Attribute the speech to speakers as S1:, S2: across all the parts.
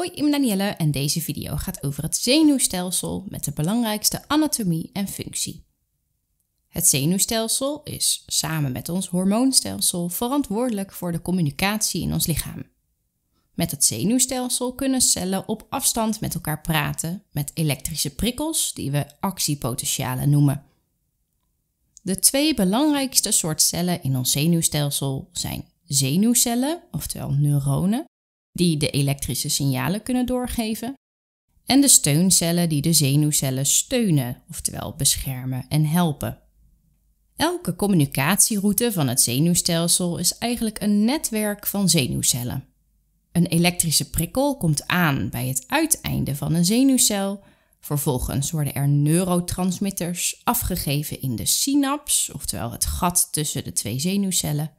S1: Hoi, ik ben Danielle en deze video gaat over het zenuwstelsel met de belangrijkste anatomie en functie. Het zenuwstelsel is samen met ons hormoonstelsel verantwoordelijk voor de communicatie in ons lichaam. Met het zenuwstelsel kunnen cellen op afstand met elkaar praten met elektrische prikkels die we actiepotentialen noemen. De twee belangrijkste soort cellen in ons zenuwstelsel zijn zenuwcellen, oftewel neuronen, die de elektrische signalen kunnen doorgeven, en de steuncellen die de zenuwcellen steunen, oftewel beschermen en helpen. Elke communicatieroute van het zenuwstelsel is eigenlijk een netwerk van zenuwcellen. Een elektrische prikkel komt aan bij het uiteinde van een zenuwcel. Vervolgens worden er neurotransmitters afgegeven in de synaps, oftewel het gat tussen de twee zenuwcellen.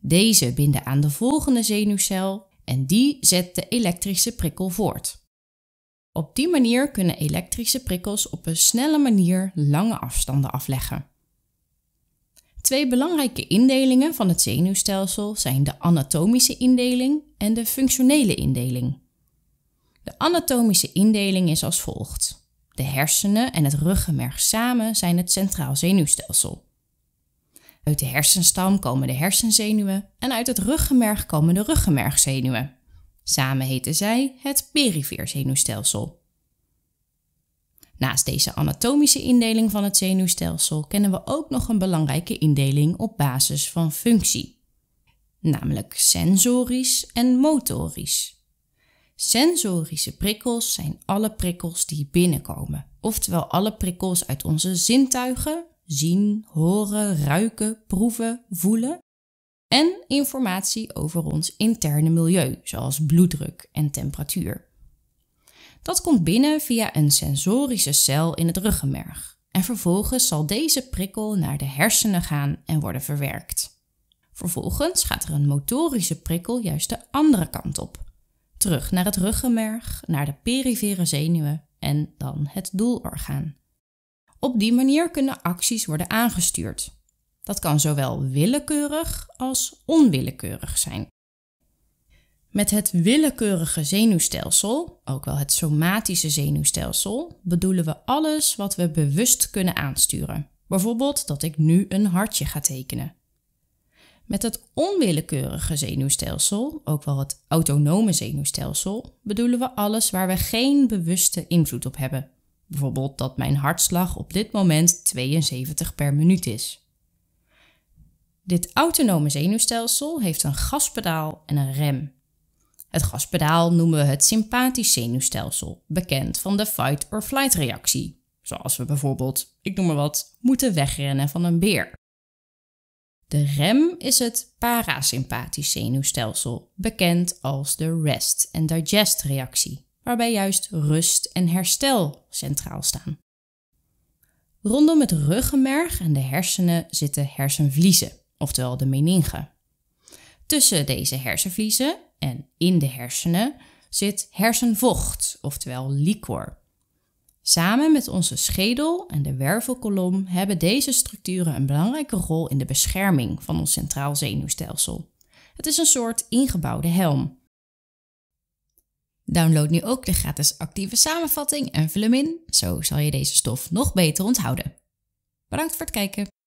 S1: Deze binden aan de volgende zenuwcel en die zet de elektrische prikkel voort. Op die manier kunnen elektrische prikkels op een snelle manier lange afstanden afleggen. Twee belangrijke indelingen van het zenuwstelsel zijn de anatomische indeling en de functionele indeling. De anatomische indeling is als volgt. De hersenen en het ruggenmerg samen zijn het centraal zenuwstelsel. Uit de hersenstam komen de hersenzenuwen en uit het ruggenmerg komen de ruggenmergzenuwen. Samen heten zij het perifere zenuwstelsel. Naast deze anatomische indeling van het zenuwstelsel kennen we ook nog een belangrijke indeling op basis van functie, namelijk sensorisch en motorisch. Sensorische prikkels zijn alle prikkels die binnenkomen, oftewel alle prikkels uit onze zintuigen zien, horen, ruiken, proeven, voelen. En informatie over ons interne milieu, zoals bloeddruk en temperatuur. Dat komt binnen via een sensorische cel in het ruggenmerg. En vervolgens zal deze prikkel naar de hersenen gaan en worden verwerkt. Vervolgens gaat er een motorische prikkel juist de andere kant op. Terug naar het ruggenmerg, naar de perifere zenuwen en dan het doelorgaan. Op die manier kunnen acties worden aangestuurd. Dat kan zowel willekeurig als onwillekeurig zijn. Met het willekeurige zenuwstelsel, ook wel het somatische zenuwstelsel, bedoelen we alles wat we bewust kunnen aansturen. Bijvoorbeeld dat ik nu een hartje ga tekenen. Met het onwillekeurige zenuwstelsel, ook wel het autonome zenuwstelsel, bedoelen we alles waar we geen bewuste invloed op hebben. Bijvoorbeeld dat mijn hartslag op dit moment 72 per minuut is. Dit autonome zenuwstelsel heeft een gaspedaal en een rem. Het gaspedaal noemen we het sympathisch zenuwstelsel, bekend van de fight-or-flight reactie. Zoals we bijvoorbeeld, ik noem maar wat, moeten wegrennen van een beer. De rem is het parasympathisch zenuwstelsel, bekend als de rest- and digest-reactie waarbij juist rust en herstel centraal staan. Rondom het ruggenmerg en de hersenen zitten hersenvliezen, oftewel de meningen. Tussen deze hersenvliezen en in de hersenen zit hersenvocht, oftewel liquor. Samen met onze schedel en de wervelkolom hebben deze structuren een belangrijke rol in de bescherming van ons centraal zenuwstelsel. Het is een soort ingebouwde helm. Download nu ook de gratis actieve samenvatting en vul hem in. Zo zal je deze stof nog beter onthouden. Bedankt voor het kijken.